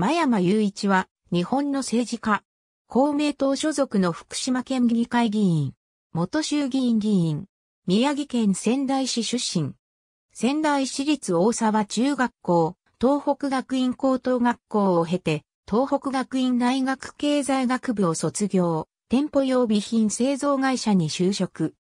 真山雄一は、日本の政治家、公明党所属の福島県議会議員、元衆議院議員、宮城県仙台市出身、仙台市立大沢中学校、東北学院高等学校を経て、東北学院大学経済学部を卒業、店舗用備品製造会社に就職。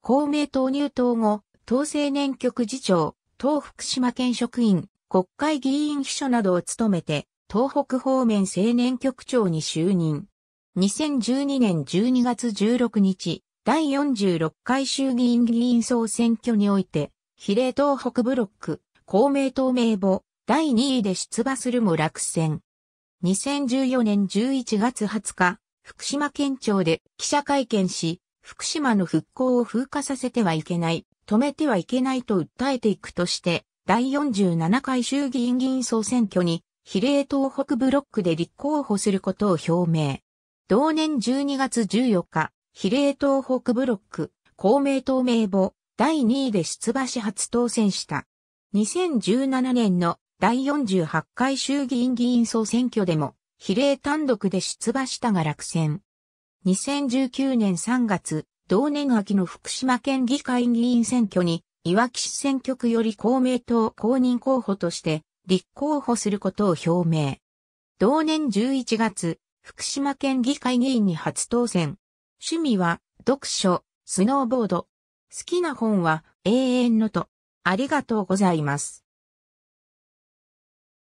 公明党入党後、党青年局次長、党福島県職員、国会議員秘書などを務めて、東北方面青年局長に就任。2012年12月16日、第46回衆議院議員総選挙において、比例東北ブロック、公明党名簿、第2位で出馬するも落選。2014年11月20日、福島県庁で記者会見し、福島の復興を風化させてはいけない、止めてはいけないと訴えていくとして、第47回衆議院議員総選挙に比例東北ブロックで立候補することを表明。同年12月14日、比例東北ブロック、公明党名簿、第2位で出馬し初当選した。2017年の第48回衆議院議員総選挙でも、比例単独で出馬したが落選。2019年3月、同年秋の福島県議会議員選挙に、いわき市選挙区より公明党公認候補として立候補することを表明。同年11月、福島県議会議員に初当選。趣味は読書、スノーボード。好きな本は永遠のと。ありがとうございます。